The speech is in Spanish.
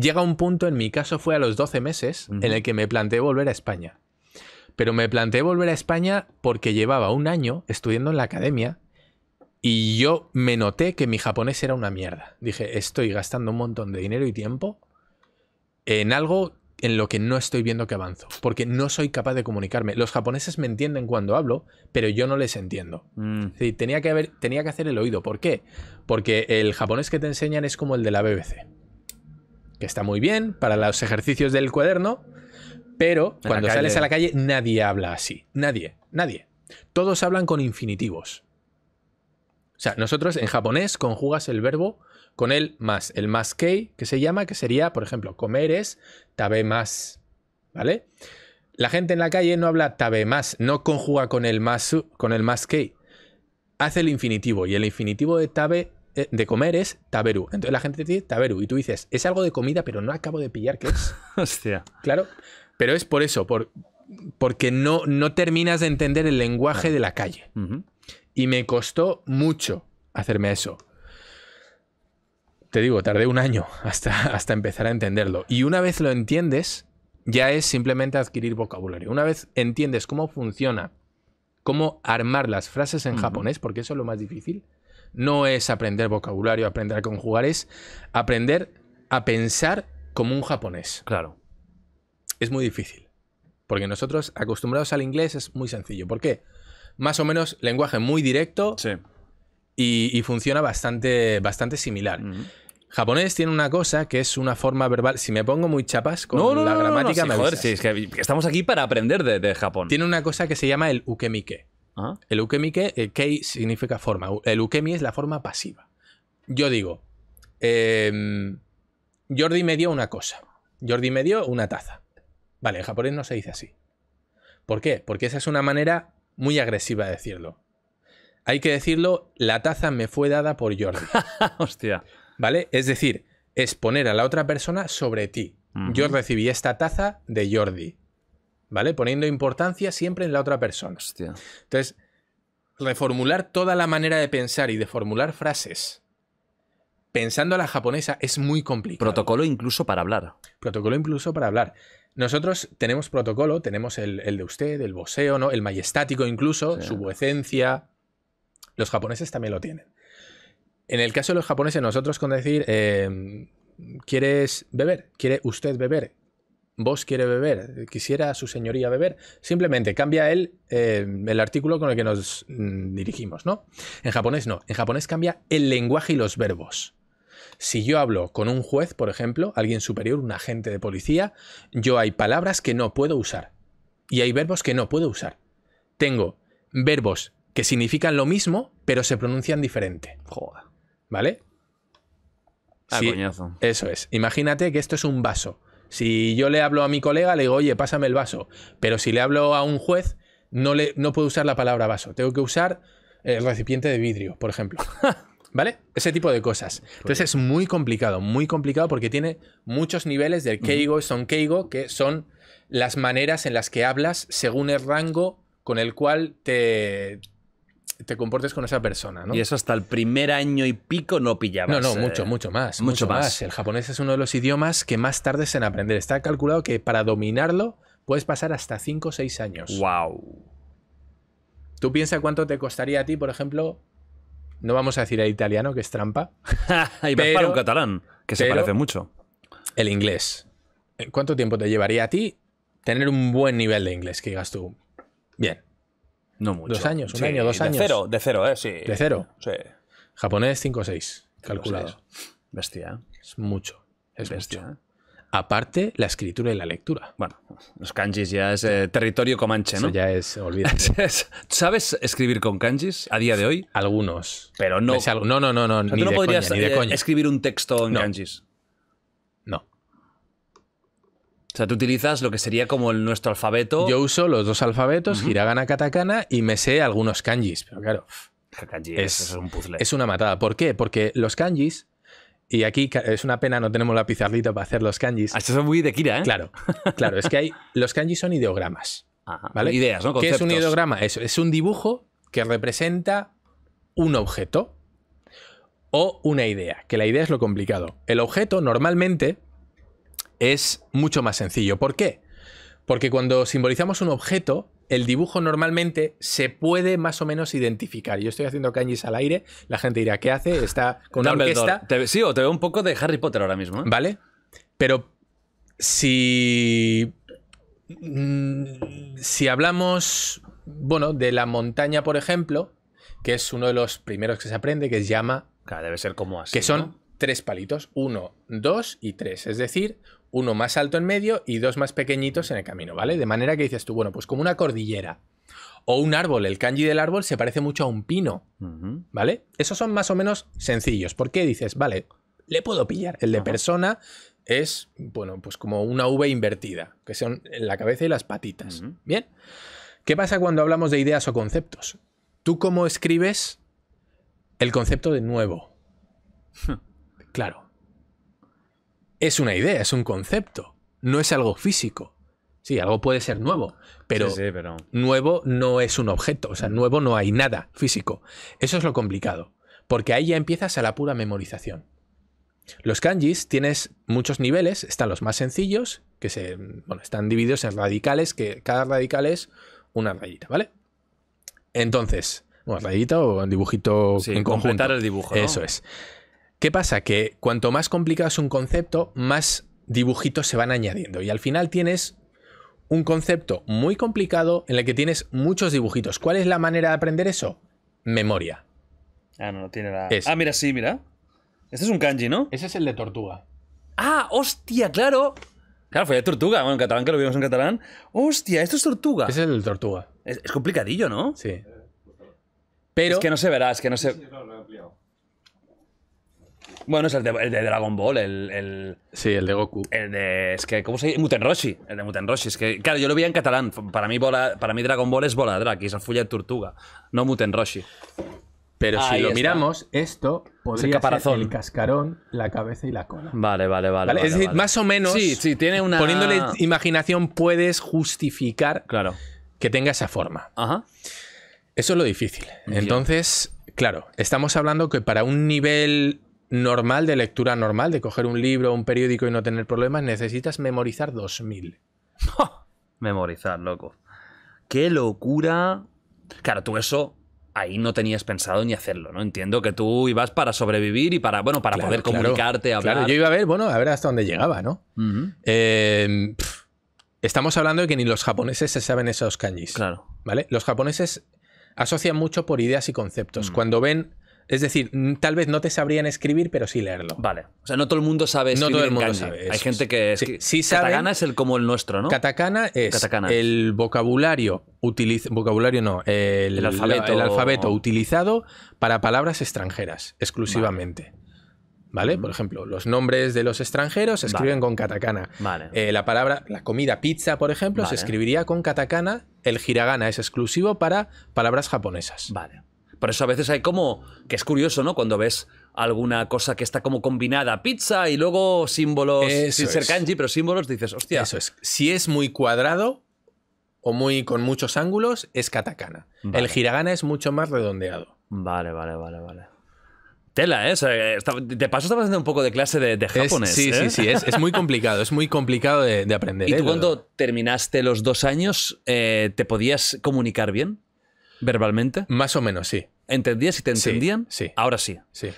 Llega un punto, en mi caso fue a los 12 meses, en el que me planteé volver a España. Pero me planteé volver a España porque llevaba un año estudiando en la academia y yo me noté que mi japonés era una mierda. Dije, estoy gastando un montón de dinero y tiempo en algo en lo que no estoy viendo que avanzo, porque no soy capaz de comunicarme. Los japoneses me entienden cuando hablo, pero yo no les entiendo. Mm. tenía, que haber, tenía que hacer el oído. ¿Por qué? Porque el japonés que te enseñan es como el de la BBC, que está muy bien para los ejercicios del cuaderno, pero cuando sales a la calle nadie habla así. Nadie, nadie. Todos hablan con infinitivos. O sea, nosotros en japonés conjugas el verbo con el más, el más key, que se llama, que sería, por ejemplo, comer es tabe más, ¿vale? La gente en la calle no habla tabe más, no conjuga con el más, con el más key. Hace el infinitivo y el infinitivo de tabe eh, de comer es taberu. Entonces la gente te dice taberu y tú dices, es algo de comida, pero no acabo de pillar qué es. Hostia. Claro, pero es por eso, por, porque no, no terminas de entender el lenguaje de la calle. Y me costó mucho hacerme eso te digo, tardé un año hasta, hasta empezar a entenderlo. Y una vez lo entiendes, ya es simplemente adquirir vocabulario. Una vez entiendes cómo funciona, cómo armar las frases en japonés, porque eso es lo más difícil, no es aprender vocabulario, aprender a conjugar, es aprender a pensar como un japonés. Claro. Es muy difícil. Porque nosotros, acostumbrados al inglés, es muy sencillo. ¿Por qué? Más o menos lenguaje muy directo y, funciona bastante, bastante similar japonés tiene una cosa que es una forma verbal. Si me pongo muy chapas con la gramática, no, sí, es que estamos aquí para aprender de, Japón. Tiene una cosa que se llama el ukemike. ¿Ah? El ukemike, el eh, kei significa forma. El ukemi es la forma pasiva. Yo digo, em, Jordi me dio una cosa. Jordi me dio una taza. Vale, en japonés no se dice así. ¿Por qué? Porque esa es una manera muy agresiva de decirlo. Hay que decirlo, la taza me fue dada por Jordi. Hostia. ¿Vale? Es decir, es poner a la otra persona sobre ti. Yo recibí esta taza de Jordi. ¿Vale? Poniendo importancia siempre en la otra persona. Entonces, reformular toda la manera de pensar y de formular frases pensando a la japonesa es muy complicado. Protocolo incluso para hablar. Protocolo incluso para hablar. Nosotros tenemos protocolo, tenemos el, de usted, el boseo, ¿no? el majestático incluso, su vuecencia. Los japoneses también lo tienen. En el caso de los japoneses, nosotros con decir, em, ¿quieres beber? ¿Quiere usted beber? ¿Vos quiere beber? ¿Quisiera su señoría beber? Simplemente cambia el, em, el artículo con el que nos mm, dirigimos, ¿no? En japonés no. En japonés cambia el lenguaje y los verbos. Si yo hablo con un juez, por ejemplo, alguien superior, un agente de policía, yo hay palabras que no puedo usar. Y hay verbos que no puedo usar. Tengo verbos que significan lo mismo, pero se pronuncian diferente. Joder. ¿Vale? Ah, eso es. Imagínate que esto es un vaso. Si yo le hablo a mi colega, le digo, oye, pásame el vaso. Pero si le hablo a un juez, no, le, no puedo usar la palabra vaso. Tengo que usar el recipiente de vidrio, por ejemplo. ¿Vale? Ese tipo de cosas. Entonces es muy complicado, muy complicado porque tiene muchos niveles de keigo son keigo, que son las maneras en las que hablas según el rango con el cual te, te comportes con esa persona, ¿no? Y eso hasta el primer año y pico no pillabas. No, no, eh, mucho, mucho más. Mucho, más. El japonés es uno de los idiomas que más tardes en aprender. Está calculado que para dominarlo puedes pasar hasta 5 o 6 años. ¡Wow! Tú piensas cuánto te costaría a ti, por ejemplo, no vamos a decir el italiano, que es trampa. y para un catalán, que se parece mucho. El inglés. ¿Cuánto tiempo te llevaría a ti tener un buen nivel de inglés? Que digas tú, bien, no mucho. Dos años, un año, dos años. De cero, de cero, ¿eh? Sí. De cero. Sí. Japonés 5 o 6, calculado. Bestia. Es mucho. Es Bestia. mucho. Aparte, la escritura y la lectura. Bueno, los kanjis ya es eh, territorio comanche, ¿no? Eso ya es, olvídate. ¿Sabes escribir con kanjis a día de hoy? Algunos. Pero no. no, no, no, no. ni, no de podrías coña, ni de eh, coña. escribir un texto en no. kanjis. O sea, tú utilizas lo que sería como el, nuestro alfabeto. Yo uso los dos alfabetos, giragana, katakana, y me sé algunos kanjis, pero claro. es, un puzzle. Es una matada. ¿Por qué? Porque los kanjis, y aquí es una pena, no tenemos la pizarrita para hacer los kanjis. Ah, estos son muy de Kira, ¿eh? Claro, claro. es que hay, los kanjis son ideogramas. ¿vale? Ideas, ¿no? ¿Qué es un ideograma? Es, es un dibujo que representa un objeto o una idea, que la idea es lo complicado. El objeto normalmente es mucho más sencillo. ¿Por qué? Porque cuando simbolizamos un objeto, el dibujo normalmente se puede más o menos identificar. Yo estoy haciendo kanjis al aire, la gente dirá, ¿qué hace? Está con una orquesta. Te, sí, o te veo un poco de Harry Potter ahora mismo. ¿eh? ¿Vale? Pero si. Mm, si hablamos, bueno, de la montaña, por ejemplo, que es uno de los primeros que se aprende, que se llama. Claro, debe ser como así. Que son tres palitos, uno, dos y tres, es decir, uno más alto en medio y dos más pequeñitos en el camino, ¿vale? De manera que dices tú, bueno, pues como una cordillera o un árbol, el kanji del árbol se parece mucho a un pino, ¿vale? Esos son más o menos sencillos, ¿Por qué dices, vale, le puedo pillar, el de persona es, bueno, pues como una V invertida, que son la cabeza y las patitas, ¿bien? ¿Qué pasa cuando hablamos de ideas o conceptos? ¿Tú cómo escribes el concepto de nuevo? Claro. Es una idea, es un concepto, no es algo físico. Sí, algo puede ser nuevo, pero, nuevo no es un objeto, o sea, nuevo no hay nada físico. Eso es lo complicado, porque ahí ya empiezas a la pura memorización. Los kanjis tienes muchos niveles, están los más sencillos, que se, bueno, están divididos en radicales, que cada radical es una rayita, ¿vale? Entonces, una rayita o un dibujito en el dibujo. Eso es. ¿Qué pasa? Que cuanto más complicado es un concepto, más dibujitos se van añadiendo. Y al final tienes un concepto muy complicado en el que tienes muchos dibujitos. ¿Cuál es la manera de aprender eso? Memoria. Ah, no, no tiene la. Ah, mira, sí, mira. Este es un kanji, ¿no? Ese es el de tortuga. ¡Ah, hostia, claro! Claro, fue de tortuga. Bueno, en catalán, que lo vimos en catalán. ¡Hostia, esto es tortuga! Ese es el de tortuga. Es, complicadillo, ¿no? Sí. Pero. Es que no se verá, es que no se. Bueno, es el de, Dragon Ball, el, Sí, el de Goku. El de. Es que, ¿cómo se Muten Roshi. El de Muten Roshi. Es que, claro, yo lo vi en catalán. Para mí, para mí Dragon Ball es bola de son es fulla de tortuga, no Muten Roshi. Pero si lo miramos, esto podría ser el cascarón, la cabeza y la cola. Vale, vale, vale. es decir, más o menos. Sí, sí, tiene una. Poniéndole imaginación, puedes justificar claro. que tenga esa forma. Ajá. Eso es lo difícil. Entonces, claro, estamos hablando que para un nivel normal, de lectura normal, de coger un libro, un periódico y no tener problemas, necesitas memorizar 2000. memorizar, loco. ¡Qué locura! Claro, tú eso ahí no tenías pensado ni hacerlo, ¿no? Entiendo que tú ibas para sobrevivir y para, bueno, para poder comunicarte, hablar. yo iba a ver, bueno, a ver hasta dónde llegaba, ¿no? Em, estamos hablando de que ni los japoneses se saben esos kanjis. Claro. ¿Vale? Los japoneses asocian mucho por ideas y conceptos. Mm. Cuando ven es decir, tal vez no te sabrían escribir, pero sí leerlo. Vale. O sea, no todo el mundo sabe No todo el mundo sabe. Hay gente que. Sí, katakana es el como el nuestro, ¿no? Katakana es el vocabulario. vocabulario no. El, alfabeto. utilizado para palabras extranjeras, exclusivamente. Vale. Mm. Por ejemplo, los nombres de los extranjeros se escriben con katakana. Vale. Eh, la palabra, la comida pizza, por ejemplo, se escribiría con katakana. El hiragana es exclusivo para palabras japonesas. Vale. Por eso a veces hay como, que es curioso, ¿no? Cuando ves alguna cosa que está como combinada, pizza y luego símbolos, sin ser kanji, pero símbolos, dices, hostia. Eso es. Si es muy cuadrado o muy con muchos ángulos, es katakana. El hiragana es mucho más redondeado. Vale, vale, vale, vale. Tela, ¿eh? De te paso, estabas haciendo un poco de clase de, japonés. sí, sí, ¿eh? sí, es, es, muy complicado, es muy complicado de, aprender. ¿Y ¿eh? tú cuando terminaste los dos años, eh, te podías comunicar bien? ¿Verbalmente? Más o menos, sí. ¿Entendías y te entendían? Sí. Ahora sí. sí.